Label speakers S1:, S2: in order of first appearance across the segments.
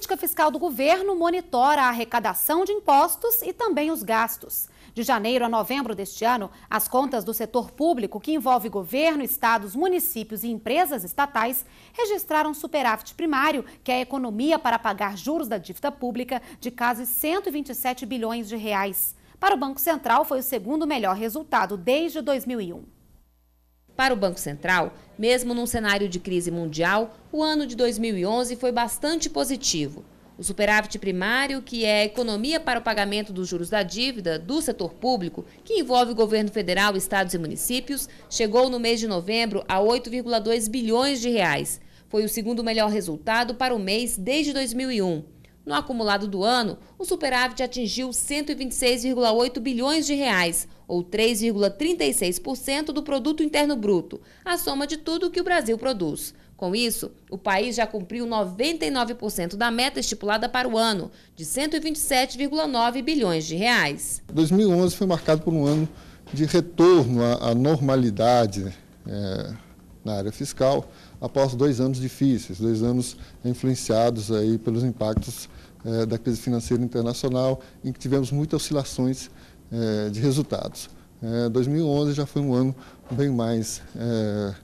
S1: política fiscal do governo monitora a arrecadação de impostos e também os gastos. De janeiro a novembro deste ano, as contas do setor público, que envolve governo, estados, municípios e empresas estatais, registraram superávit primário, que é a economia para pagar juros da dívida pública, de quase 127 bilhões de reais. Para o Banco Central, foi o segundo melhor resultado desde 2001. Para o Banco
S2: Central, mesmo num cenário de crise mundial, o ano de 2011 foi bastante positivo. O superávit primário, que é a economia para o pagamento dos juros da dívida do setor público, que envolve o governo federal, estados e municípios, chegou no mês de novembro a 8,2 bilhões de reais. Foi o segundo melhor resultado para o mês desde 2001. No acumulado do ano, o superávit atingiu 126,8 bilhões de reais, ou 3,36% do produto interno bruto, a soma de tudo que o Brasil produz. Com isso, o país já cumpriu 99% da meta estipulada para o ano, de 127,9 bilhões de reais.
S3: 2011 foi marcado por um ano de retorno à, normalidade. É na área fiscal após dois anos difíceis, dois anos influenciados aí pelos impactos eh, da crise financeira internacional, em que tivemos muitas oscilações eh, de resultados. Eh, 2011 já foi um ano bem mais eh,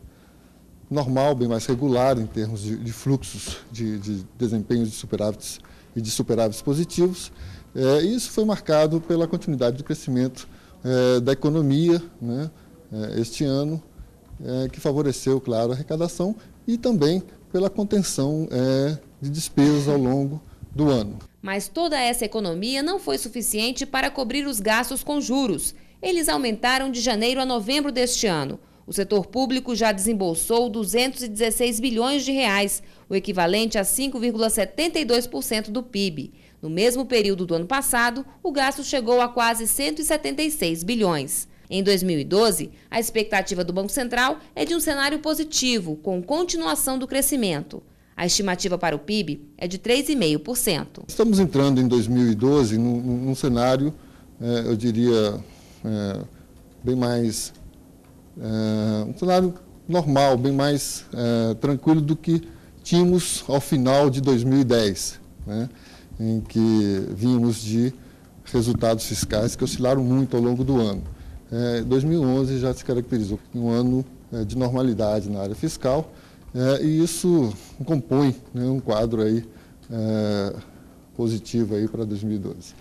S3: normal, bem mais regular em termos de, de fluxos de, de desempenhos de superávites e de superávites positivos. Eh, e isso foi marcado pela continuidade do crescimento eh, da economia né, este ano, é, que favoreceu, claro, a arrecadação e também pela contenção é, de despesas ao longo do ano.
S2: Mas toda essa economia não foi suficiente para cobrir os gastos com juros. Eles aumentaram de janeiro a novembro deste ano. O setor público já desembolsou 216 bilhões de reais, o equivalente a 5,72% do PIB. No mesmo período do ano passado, o gasto chegou a quase 176 bilhões. Em 2012, a expectativa do Banco Central é de um cenário positivo, com continuação do crescimento. A estimativa para o PIB é de 3,5%.
S3: Estamos entrando em 2012 num, num cenário, é, eu diria, é, bem mais. É, um cenário normal, bem mais é, tranquilo do que tínhamos ao final de 2010, né, em que vínhamos de resultados fiscais que oscilaram muito ao longo do ano. 2011 é, já se caracterizou como um ano é, de normalidade na área fiscal é, e isso compõe né, um quadro aí, positivo aí para 2012.